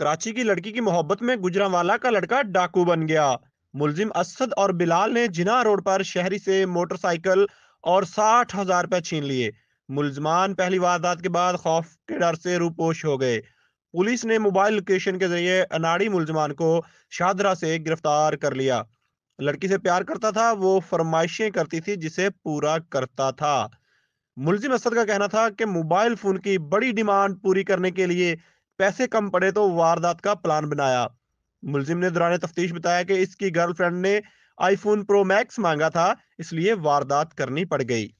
कराची की लड़की की मोहब्बत में गुजरावाला का लड़का डाकू बन गया मुलजिम असद और बिलाल ने जिना रोड पर शहरी से मोटरसाइकिल और साठ हजार रुपए छीन लिए मुलजमान पहली वारदात के बाद खौफ के डर से रूपोश हो गए पुलिस ने मोबाइल लोकेशन के जरिए अनाड़ी मुलजमान को शाहदरा से गिरफ्तार कर लिया लड़की से प्यार करता था वो फरमाइशें करती थी जिसे पूरा करता था मुलजिम असद का कहना था कि मोबाइल फोन की बड़ी डिमांड पूरी करने के लिए पैसे कम पड़े तो वारदात का प्लान बनाया मुलजिम ने दौरान तफ्तीश बताया कि इसकी गर्लफ्रेंड ने आईफोन प्रो मैक्स मांगा था इसलिए वारदात करनी पड़ गई